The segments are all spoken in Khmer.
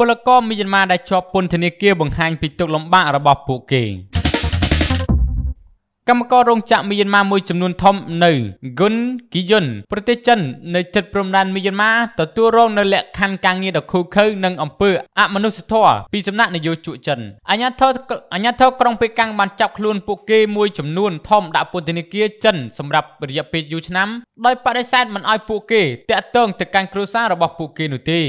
ពលករមីយ៉ាន់ម៉ាដែលជាប់ពន្ធនាគារបង្ហាញពីទុក្ខលំបាករបស់ពួកគេ។កម្មកររោងចក្រមីយ៉ាន់ម៉ាមួយចំនួនធំនៅហ្គុនគីយុនប្រទេសចិននៅជិតព្រំដែនមីយ៉ាន់ម៉ាទទួលរងនៅលក្ខខណ្ឌការងារដ៏ឃោរឃៅនិងអំពើអមនុស្សធម៌ពីសំណាក់នយោជកចិនអាញាធរអាញាធរក្រុងប៉េកាំងបានចាប់ខ្លួនពួកគេមួយចំនួនធំដាក់ពន្ធនាគារចិនសម្រាប់រយៈពេលយូរឆ្នាំដោយបដិសេធមិនឲ្យពួកគេតាក់ទងទៅកាន់គ្រួសាររបស់ពួកគេនោះទេ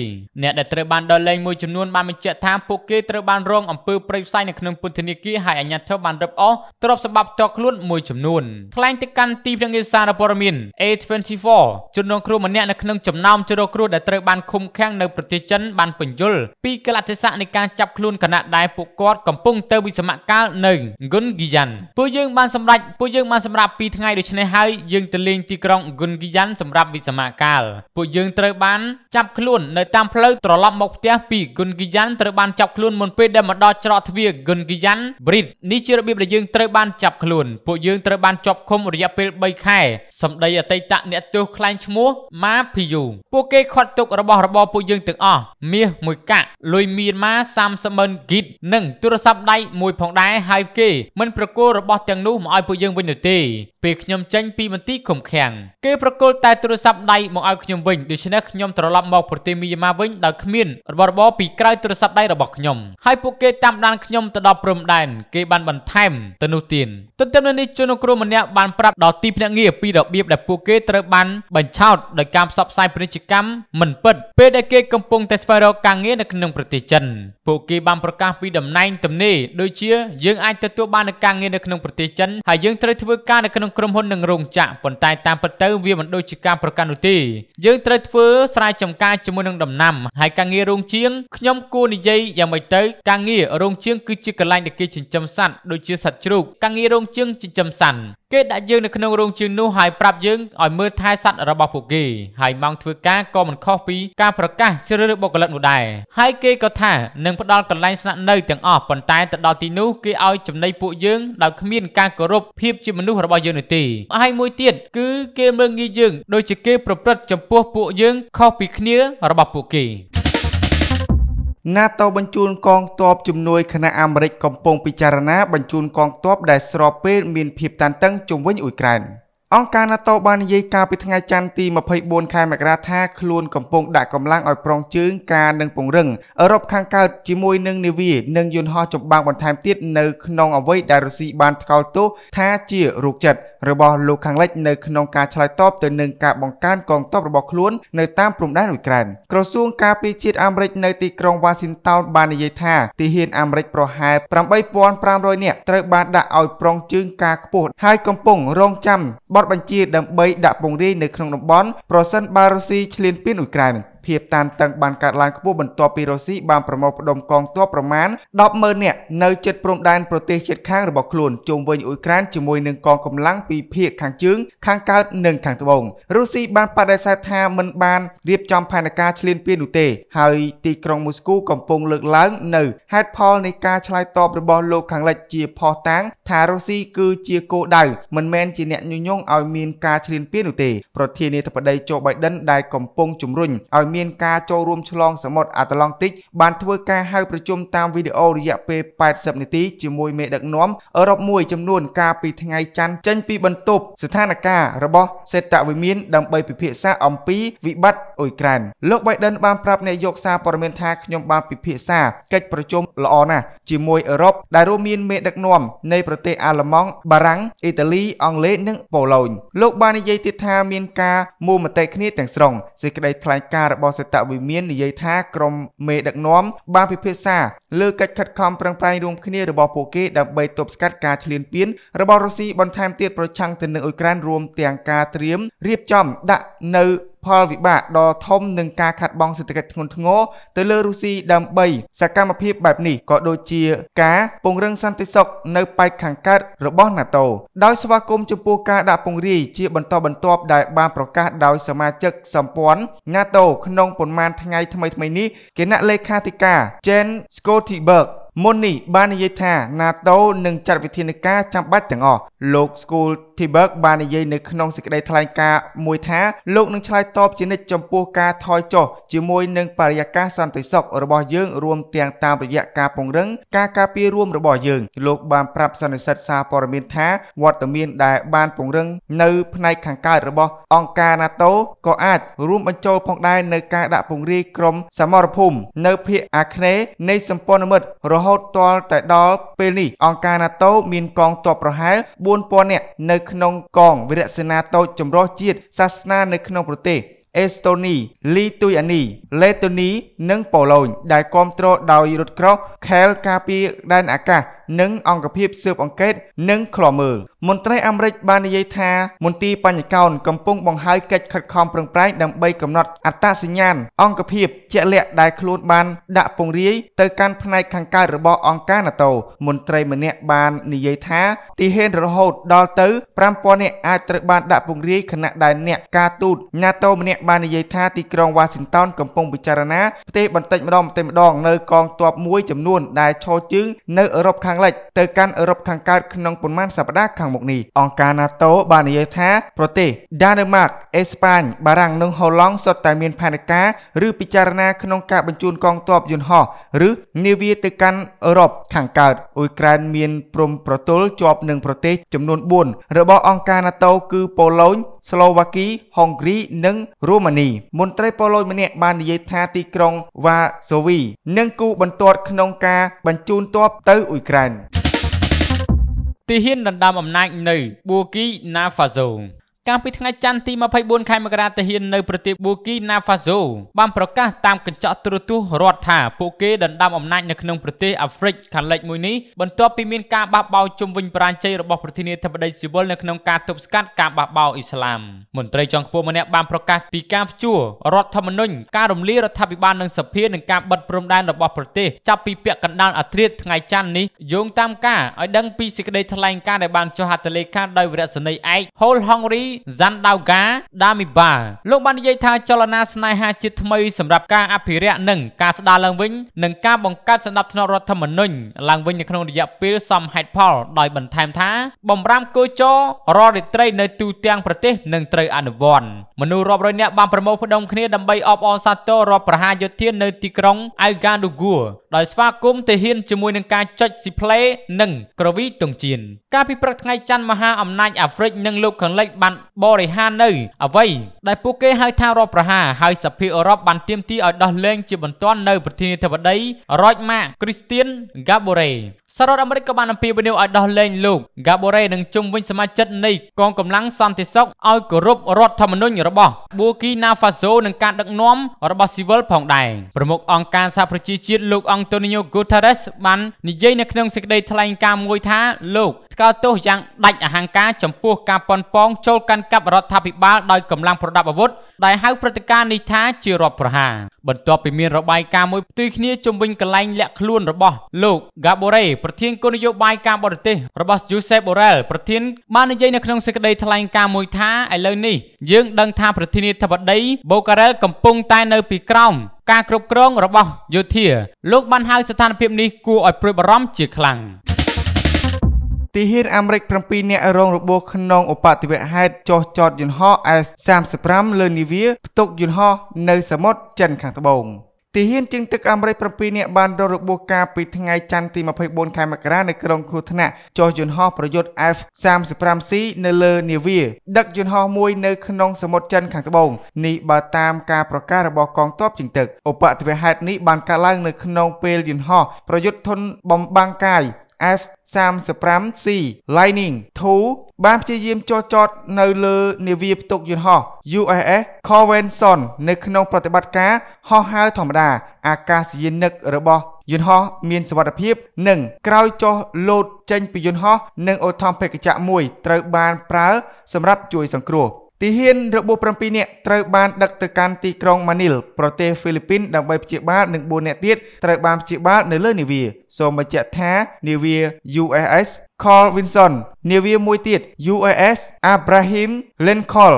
អ្នកដែលត្រូវបានដកលែងមួយចំនួនបានបញ្ជាក់ថាពួកគេត្រូវបានរងអំពើប្រិយផ្សាយនៅក្នុងពន្ធនាគារហើយអាញាធរបានរឹបអូសទ្រព្យសម្បត្តិផ្ទាល់ខ្លួនខ្លួនមួយចំនួនថ្លែងទៅកាន់ទីភ្នាក់ងារសារព័ត៌មាន A24 ជនរងគ្រោះម្នាក់នៅក្នុងចំណោមជនរងគ្រោះដែលត្រូវបានឃុំឃាំងនៅប្រទេសចិនបានពន្យល់ពីកលៈទេសៈនៃការចាប់ខ្លួនគណៈដែលពួកគាត់កំពុងទៅវិសមកាលនៅ Gungiyan ពួកយើងបានសម្រេចពួកយើងបាន សម្រាប់2ថ្ងៃដូច្នេះហើយយើងទៅលេងទីក្រុង Gungiyan សម្រាប់វិសមកាលពួកយើងត្រូវបានចាប់ខ្លួននៅតាមផ្លូវត្រឡប់មកផ្ទះពី Gungiyan ត្រូវបានចាប់ខ្លួនមុនពេលដែលមកដល់ច្រកទ្វារ Gungiyan Bridge នេះជារបៀបដែលយើងត្រូវបានចាប់ខ្លួនពួកយើងត្រូវបានជាប់ឃុំរយៈពេល3ខែ សម្ដីអតីតអ្នកទោសខ្លែងឈ្មោះម៉ាភីយូពួកគេខាត់ទុករបស់របរពួកយើងទាំងអស់មាសមួយកាក់លុយមានម៉ា30ម៉ឺនគីតនិងទូរស័ព្ទដៃមួយផងដែរហើយគេមិន ប្រគល់របស់ទាំងនោះមកឲ្យពួកយើងវិញនោះទេពេលខ្ញុំចេញពីមន្ទីរឃុំឃាំងគេប្រគល់តែទូរស័ព្ទដៃមកឲ្យខ្ញុំវិញដូច្នេះខ្ញុំត្រឡប់មកប្រទេសមីយ៉ាន់ម៉ាវិញដោយគ្មាន របស់របរពីក្រៅទូរស័ព្ទដៃរបស់ខ្ញុំហើយពួកគេតាមដានខ្ញុំទៅដល់ព្រំដែនគេបានបន្ថែមទៅនោះទៀតទន្ទឹមនឹងនេះជនគ្រោះម្នាក់បានប្រាប់ដល់ទីភ្នាក់ងារពីរបៀបដែលពួកគេត្រូវបានបញ្ឆោតដោយការផ្សព្វផ្សាយពាណិជ្ជកម្មមិនពិត ពេលដែលគេកំពុងតែស្វែងរកការងារនៅក្នុងប្រទេសចិន ពួកគេបានប្រកាសពីតំណែងទំនេរដូចជាយើងអាចទទួលបាននៅការងារនៅក្នុងប្រទេសចិនហើយយើងត្រូវធ្វើការនៅក្នុងក្រុមហ៊ុននិងរោងចក្រប៉ុន្តែតាមពិតទៅវាមិនដូចជាការប្រកាន់នោះទេយើងត្រូវធ្វើស្រែចម្ការជាមួយនឹងដំណាំហើយការងាររោងជាងខ្ញុំគួរនិយាយយ៉ាងម៉េចទៅការងាររោងជាងគឺជាកន្លែងដែលគេចិញ្ចឹមសត្វដូចជាសត្វជ្រូកការងាររោងជាងចិញ្ចឹមសត្វគេដាក់យើងនៅក្នុងរោងជាងនោះហើយប្រាប់យើងឲ្យមើលថែសត្វរបស់ពួកគេហើយម៉ោងធ្វើការក៏មិនខុសពីការប្រកាសជ្រើសរើសបុគ្គលិកនោះដែរហើយគេក៏ថានឹងផ្ដល់កន្លែងស្នាក់នៅទាំងអស់ប៉ុន្តែទៅដល់ទីនោះគេឲ្យចំណីពួកយើងដោយគ្មានការគោរពភាពជាមនុស្សរបស់យើងនោះទេហើយមួយទៀតគឺគេមើលងាយយើងដូចជាគេប្រព្រឹត្តចំពោះពួកយើងខុសពីគ្នារបស់ពួកគេ NATO បញ្ជូនកងទ័ពជំនួយគណៈអាមេរិកកំពុងពិចារណាបញ្ជូនកងទ័ពដែលស្របពេលមានភាពតានតឹងជំវិញអ៊ុយក្រែនអង្គការ NATO បាននិយាយការពីថ្ងៃច័ន្ទទី24ខែមករាថាខ្លួនកំពុងដាក់កម្លាំងឲ្យប្រងជើងការនឹងពង្រឹងអឺរ៉ុបខាងកើតជាមួយនឹងនាវានិងយន្តហោះចម្បាំងបន្ថែមទៀតនៅក្នុងអ្វីដែលរុស្ស៊ីបានថ្កោលទោសថាជារោគចិត្តរបស់លោកខាងលិចនៅក្នុងការឆ្លើយតបទៅនឹងការបង្កើនកងទ័ពរបស់ខ្លួននៅតាមព្រំដែនអ៊ុយក្រែនក្រសួងការពារជាតិអាមេរិកនៅទីក្រុង Washington បាននិយាយថាទាហានអាមេរិកប្រហែល8500នាក់ត្រូវបានដាក់ឲ្យប្រុងជើងការខ្ពស់ហើយកំពុងរងចាំបទបញ្ជា ដើម្បីដាក់ពង្រាយនៅក្នុងតំបន់ប្រសិនបើរុស្ស៊ីឈ្លានពានអ៊ុយក្រែនភាពតានតឹងបានកើតឡើងខ្ពស់បន្ទាប់ពីរុស្ស៊ីបានប្រមូលផ្តុំកងទ័ពប្រមាណ100000នាក់នៅជិតព្រំដែនប្រទេសជិតខាងរបស់ខ្លួនជុំវិញអ៊ុយក្រែនជាមួយនឹងកងកម្លាំងពីភាគខាងជើងខាងកើតនិងខាងត្បូងរុស្ស៊ីបានបដិសេធថាមិនបានរៀបចំ ផែនការឈ្លានពាននោះទេ ហើយទីក្រុងមូស្គូកំពុងលើកឡើងនៅហេតុផលនៃការឆ្លើយតបរបស់លោកខាងលិចជាផុសតាងថារុស្ស៊ីគឺជាគោលដៅមិនមែនជាអ្នកញុយញងឲ្យមានការឈ្លានពាននោះទេប្រធានាធិបតីโจ Biden ដែលកំពុងជំរុញឲ្យមានការចូលរួមឆ្លងសមុទ្រអាត្លង់តិក បានធ្វើការហៅប្រជុំតាមវីដេអូរយៈពេល80នាទីជាមួយមេដឹកនាំអឺរ៉ុបមួយចំនួនកាលពីថ្ងៃច័ន្ទចេញពីបន្ទប់ស្ថានភាពរបស់សេតវិមានដើម្បីពិភាក្សាអំពីវិបត្តិអ៊ុយក្រែនលោក Biden បានប្រាប់អ្នកយកសារព័ត៌មានថាខ្ញុំបានពិភាក្សាកិច្ចប្រជុំល្អណាស់ជាមួយអឺរ៉ុបដែលរួមមានមេដឹកនាំនៃប្រទេសអាល្លឺម៉ង់បារាំងអ៊ីតាលីអង់គ្លេសនិងប៉ូឡូញលោកបាននិយាយទៀតថាមានការមូលមតិគ្នាទាំងស្រុងសេចក្តីថ្លែងការណ៍របស់របស់សេតវិមាននិយាយថាក្រុមមេដឹកនាំ បានពិភាក្សាលើកិច្ចខិតខំប្រឹងប្រែងរួមគ្នារបស់ពួកគេដើម្បីទប់ស្កាត់ការឈ្លានពានរបស់រុស្ស៊ីបន្ថែមទៀតប្រឆាំងទៅនឹងអ៊ុយក្រែនរួមទាំងការត្រៀមរៀបចំដាក់នៅផលវិបាកដ៏ធំនឹងការខាត់បងសេដ្ឋកិច្ចធ្ងន់ធ្ងរទៅលើរុស្ស៊ីដើម្បីសកម្មភាពបែបនេះក៏ដូចជាការពង្រឹងសន្តិសុខនៅប៉ែកខាងកើតរបស់ NATO ដោយស្វាគមន៍ចំពោះការដាក់ពង្រាយជាបន្តបន្ទាប់ដែលបានប្រកាសដោយសមាជិកសម្ព័ន្ធ NATO ក្នុងប៉ុន្មានថ្ងៃថ្មីៗនេះគណៈលេខាធិការ Jens Stoltenberg មុននេះបាននិយាយថា NATO នឹងចាត់វិធានការចាំបាច់ទាំងអស់លោក School Tiberg បាននិយាយនៅក្នុងសេចក្តីថ្លែងការណ៍មួយថាលោកនឹងឆ្លើយតបជានិច្ចចំពោះការថយចុះជាមួយនឹងបរិយាកាសសន្តិសុខរបស់យើងរួមទាំងតាមរយៈការពង្រឹងការការពាររួមរបស់យើងលោកបានប្រាប់សន្និសិទសារព័ត៌មានថាវត្តមាន ដែល បានពង្រឹងនៅផ្នែកខាងកើតរបស់ អង្គការ NATO ក៏អាចរួមបញ្ចូលផងដែរនៅការដាក់ពង្រាយក្រុម សមរភូមិនៅភូមិអាគ្នេយ៍នៃសម្ព័ន្ធមិត្តរហហូតទាល់តែដល់ពេលនេះអង្គការ NATO មានកងទ័ពប្រហែល4000នាក់នៅក្នុងកងវីរសេនាតូចចម្រុះជាតិសាសនានៅក្នុងប្រទេស អេស្តូនី លីទុយអានីលេតូនីនិងប៉ូឡូញដែលគ្រប់គ្រងដោយរថក្រោះខែលការពារដែនអាកាសនិងអង្គភាពស៊ើបអង្កេត និងឃ្លាំមើលមន្ត្រីអាមេរិកបាននិយាយថាមន្ទីរបញ្ញកោនកំពុងបង្ហើយកិច្ចខិតខំប្រឹងប្រែងដើម្បីកំណត់អត្តសញ្ញាណអង្គភាពជាក់លាក់ដែលខ្លួនបានដាក់ពង្រាយទៅកាន់ផ្នែកខាងកើតរបស់អង្គការ NATO មន្ត្រីម្នាក់បាននិយាយថាទីហេនរហូតដល់ទៅ5000នាក់អាចត្រូវបានដាក់ពង្រាយខណៈដែលអ្នកការទូត NATO ម្នាក់បាននិយាយថាទីក្រុង Washington កំពុងពិចារណាផ្ទេរបន្តិចម្ដងបន្តិចម្ដងនៅកងទ័ពមួយចំនួនដែលឈរជើងនៅអឺរ៉ុបខាងលិចទៅកាន់អឺរ៉ុបខាងកើតក្នុងប៉ុន្មានសប្តាហ៍ខាងមុខមុខនេះអង្គការ NATO បាននិយាយថាប្រទេសដាណឺម៉ាកអេស្ប៉ាញបារាំងនិងហូឡង់សុទ្ធតែមានផែនការឬពិចារណាក្នុងការបញ្ជូនកងទ័ពយន្តហោះឬនាវាទៅកាន់អឺរ៉ុបខាងកើតអ៊ុយក្រែនមានព្រំប្រទល់ជាប់នឹងប្រទេសចំនួន4របស់អង្គការ NATO គឺប៉ូឡូញស្លូវ៉ាគីហុងគ្រីនិងរូម៉ានីមន្ត្រីប៉ូឡូញម្នាក់បាននិយាយថាទីក្រុងវ៉ាសូវីនឹងគូបន្ទាត់ក្នុងការបញ្ជូនទ័ពទៅអ៊ុយក្រែនទីហ៊ានដណ្ដើមអំណាចនៅបូគីណាហ្វាសូកាលពីថ្ងៃច័ន្ទទី24ខែមករាតាហាននៅប្រទេសប៊ូគីណាហ្វាសូបានប្រកាសតាមកញ្ចក់ទូរទស្សន៍រដ្ឋថាពួកគេដណ្ដើមអំណាចនៅក្នុងប្រទេសអាហ្វ្រិកខាងលិចមួយនេះបន្ទាប់ពីមានការបះបោរជំវិញប្រាជ័យរបស់ប្រធានាធិបតីស៊ីវិលនៅក្នុងការទប់ស្កាត់ការបះបោរអ៊ីស្លាមមន្ត្រីចុងខ្ពស់ម្នាក់បានប្រកាសពីការផ្ជួរដ្ឋធម្មនុញ្ញការរំលាយរដ្ឋាភិបាលនិងសភានិងការបិទព្រំដែនរបស់ប្រទេសចាប់ពីពាក់កណ្ដាលអាធ្រាត្រថ្ងៃច័ន្ទនេះយោងតាមការឲ្យដឹងពីសេចក្តីថ្លែងការណ៍ដែលបានចុះហត្ថលេខាដោយវរៈសេនីយ៍ឯក Hol Hongri Zandauga Damiba លោកបាននិយាយថាចលនាស្នេហាជាតិថ្មីសម្រាប់ការអភិរក្សនិងការស្ដារឡើងវិញនិងការបង្កើតសន្តិភាពរដ្ឋធម្មនុញ្ញឡើងវិញនៅក្នុងរយៈពេលសមហេតុផល ដោយបន្ថែមថាបំរាមគោចររាល់រាត្រី នៅទូទាំងប្រទេសនឹងត្រូវអនុវត្តមនុស្សរាប់រយនាក់បានប្រមូលផ្ដុំគ្នាដើម្បីអបអរសាទររដ្ឋប្រហារយោធានៅទីក្រុង Ouagadougou ដោយស្វាគមន៍ទាហានជាមួយនឹងការចុចស៊ីផ្លេនិងក្រវីទងជៀនការពិព្រឹកថ្ងៃច័ន្ទមហាអំណាចអាហ្វ្រិកនិងលោកខាងលិចបានបរិហារនៅ អ្វី ដែលពួកគេហៅថារដ្ឋប្រហារហើយសភាអឺរ៉ុបបានទាមទារឲ្យដោះលែងជាបន្ទាន់នៅប្រធានាធិបតីរ៉ូចម៉ាគ្រីស្ទៀនហ្កាបូរ៉េសារ៉ាត់អាមេរិកក៏បានអំពាវនាវឲ្យដោះលែងលោកហ្កាបូរ៉េនិងជំវិញសមាជិកនៃកងកម្លាំងសន្តិសុខឲ្យគោរពរដ្ឋធម្មនុញ្ញរបស់បូគីណាហ្វាសូនិងការដឹកនាំរបស់ស៊ីវិលផងដែរប្រមុខអង្គការសហប្រជាជាតិលោកអង្គតូនីញ៉ូហ្គូថារេសបាននិយាយនៅក្នុងសេចក្តីថ្លែងការណ៍មួយថាលោកស្គាល់ទោសយ៉ាងដាច់អហង្ការចំពោះការប៉ុនប៉ងចូលកាន់កាប់រដ្ឋាភិបាលដោយកម្លាំងប្រដាប់អាវុធដែលហៅព្រឹត្តិការណ៍នេះថាជារដ្ឋប្រហារបន្ទាប់ពីមានរបាយការណ៍មួយផ្ទុយគ្នាជំវិញកន្លែងលាក់ខ្លួនរបស់លោក Gabore ប្រធានគោលនយោបាយការបរទេសរបស់ Josep Borrell ប្រធានបាននិយាយនៅក្នុងសេចក្តីថ្លែងការណ៍មួយថាឥឡូវនេះយើងដឹងថាប្រធានាធិបតី Borrell កំពុងតែនៅពីក្រោមការគ្រប់គ្រងរបស់យោធាលោកបានហៅស្ថានភាពនេះគួរឲ្យព្រួយបារម្ភជាខ្លាំងទាហានអាមេរិក7នាក់រងរបួសក្នុងឧបតិវហេតុចោះចតយន្តហោះ S-35 លើនាវាផ្ទុកយន្តហោះនៅសមុទ្រចិនខាងត្បូងទាហានជើងទឹកអាមេរិក7នាក់បានរងរបួសកាលពីថ្ងៃច័ន្ទទី24ខែមករានៅក្រុងគ្រោះថ្នាក់ចុះយន្តហោះប្រយុទ្ធ F-35C នៅលើនាវាដឹកយន្តហោះមួយនៅក្នុងសមុទ្រចិនខាងត្បូងនេះបើតាមការប្រកាសរបស់កងទ័ពជើងទឹកឧបទ្វេហេតុនេះបានកើតឡើងនៅក្នុងពេលយន្តហោះប្រយុទ្ធធនបំបាំងកាយ F-35C Lightning II បានព្យាយាមចោះចតនៅលើ នាវាផ្ទុកយន្តហោះ USS Convention នៅក្នុងប្រតិបត្តិការហោះហើរធម្មតាអាកាសយានិករបស់ យន្តហោះមានសវត្ថភាព និងក្រោយចុះលោតចេញពីយន្តហោះនិងឧទ្ធម្ភាគចក្រមួយត្រូវ បានប្រើសម្រាប់ជួយសង្គ្រោះ។ទាហានរបួស7នាក់ត្រូវបានដឹកទៅកាន់ទីក្រុងម៉ានីលប្រទេសហ្វីលីពីនដើម្បីព្យាបាលនិង4នាក់ទៀតត្រូវបានព្យាបាលនៅលើនាវាសូមបញ្ជាក់ថានាវា USS Carl Vinson នាវាមួយទៀត USS Abraham Lincoln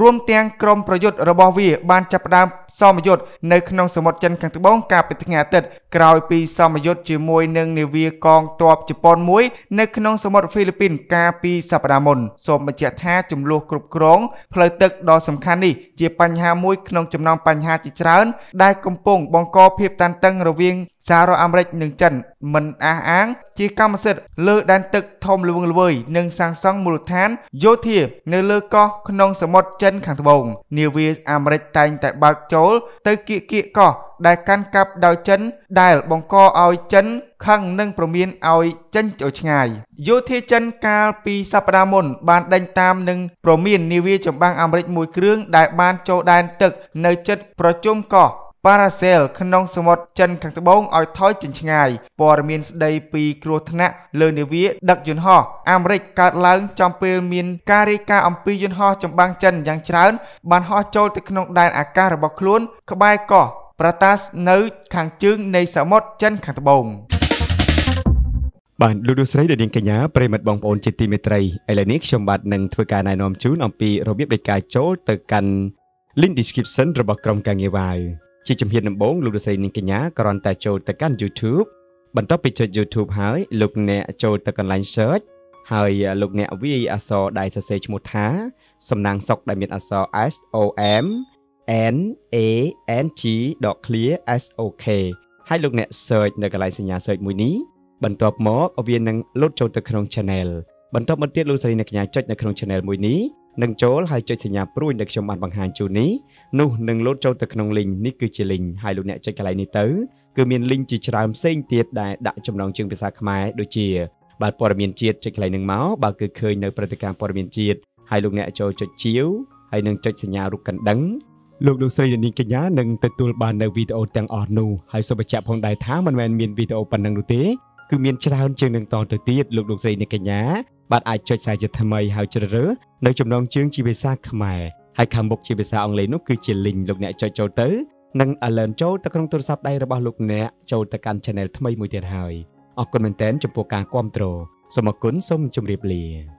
រួមទាំងក្រមប្រយុទ្ធរបស់វាបានចាប់ផ្ដើមសមយុទ្ធនៅក្នុងសមុទ្រចិនខាងត្បូងកាលពីថ្ងៃអាទិត្យក្រោយពីសមយុទ្ធជាមួយនឹងនាវាកងទ័ពជប៉ុនមួយ នៅក្នុងសមុទ្រហ្វីលីពីន កាលពីសប្តាហ៍មុនសូមបញ្ជាក់ថាចំនួនគ្រប់គ្រងផ្លូវទឹកដ៏សំខាន់នេះជាបញ្ហាមួយក្នុងចំណោមបញ្ហាជាច្រើនដែលកំពុងបង្កភាពតានតឹងរវាងសហរដ្ឋអាមេរិកនិងចិន មិនអះអាងជាកម្មសិទ្ធិលើដែនទឹកធំល្វឹងល្វើយនិងសាងសង់មូលដ្ឋានយោធានៅលើកោះក្នុងសមុទ្រចិនខាងត្បូងនាវាអាមេរិកតែងតែបើកចូលទៅគៀកគៀកកោះដែលកាន់កាប់ដោយចិន ដែលបង្កឲ្យចិនខឹងនិងប្រមានឲ្យចិនចូលឆ្ងាយយោធាចិនកាលពីសប្តាហ៍មុនបានដេញតាមនិងប្រមាននាវាចម្បាំងអាមេរិកមួយគ្រឿងដែលបានចូលដែនទឹកនៅជិតប្រជុំកោះប៉ារ៉ាសែលក្នុងសមុទ្រចិនខាងត្បូងឲ្យថយចេញឆ្ងាយព័ត៌មានស្ដីពីគ្រោះថ្នាក់លើនាវា ដឹកយន្តហោះអាមេរិកកើតឡើង ចំពេលមានការរាយការណ៍អំពីយន្តហោះចម្បាំងចិនយ៉ាងច្រើនបានហោះចូលទៅក្នុងដែនអាកាសរបស់ខ្លួនក្បែរកោះប្រតាសនៅ ខាងជើងនៃសមុទ្រចិនខាងត្បូងបាទលោកលោកស្រីដែលនាងកញ្ញាប្រិមិត្តបងប្អូនជាទីមេត្រីឥឡូវនេះខ្ញុំបាទនឹងធ្វើការណែនាំជូនអំពីរបៀបនៃការចូលទៅកាន់ link description របស់ក្រុមការងារវាយជាជំហានដំបូងលោកលោកស្រីនិងកញ្ញាគ្រាន់តែចូលទៅកាន់ YouTube បន្ទាប់ពីចុច YouTube ហើយលោកអ្នកចូលទៅកន្លែង search ហើយលោកអ្នកវាយអក្សរដែលសរសេរឈ្មោះថាសំណាងសុកដែលមានអក្សរ S O M N A N G .clear S O K ហើយលោកអ្នក search នៅកន្លែងសញ្ញា search មួយនេះបន្ទាប់មកវានឹងលោតចូលទៅក្នុង channel បន្ទាប់មកទៀតលោកស្រីអ្នកកញ្ញាចុចនៅក្នុង channel មួយនេះនឹងចូលហើយចុចសញ្ញាព្រួយដែលខ្ញុំបានបង្ហាញជូននេះនោះនឹងលោតចូលទៅក្នុង link នេះគឺជា link ហើយលោកអ្នកចុចកន្លែងនេះទៅគឺមាន link ជាច្រើនផ្សេងទៀតដែលដាក់ចំណងជើងភាសាខ្មែរដូចជាបាទព័ត៌មានជាតិចុចកន្លែងនឹងមកបាទគឺឃើញនៅព្រឹត្តិការណ៍ព័ត៌មានជាតិហើយលោកអ្នកចូលចុចជាវហើយនឹងចុចសញ្ញារូបកណ្ដឹងលោកលោកស្រីនាងកញ្ញានឹងទទួលបាននៅវីដេអូទាំងអស់នោះហើយសូមបញ្ជាក់ផងដែរថាមិនមែនមានវីដេអូប៉ុណ្ណឹងនោះទេគឺមានច្រើនជាងនឹងតទៅទៀតលោកលោកស្រីអ្នកកញ្ញាបាទអាចចុចខ្សែជាថ្មីហើយជ្រើសរើសនៅចំណងជើងជាភាសាខ្មែរហើយខាងមុខជាភាសាអង់គ្លេសនោះគឺជា link លោកអ្នកចុចចូលទៅនិងអលែនចូលទៅក្នុងទូរស័ព្ទដៃរបស់លោកអ្នកចូលទៅកាន់ channel ថ្មីមួយទៀតហើយអរគុណមែនទែនចំពោះការគ្រប់គ្រងសូមអរគុណសូមជម្រាបលា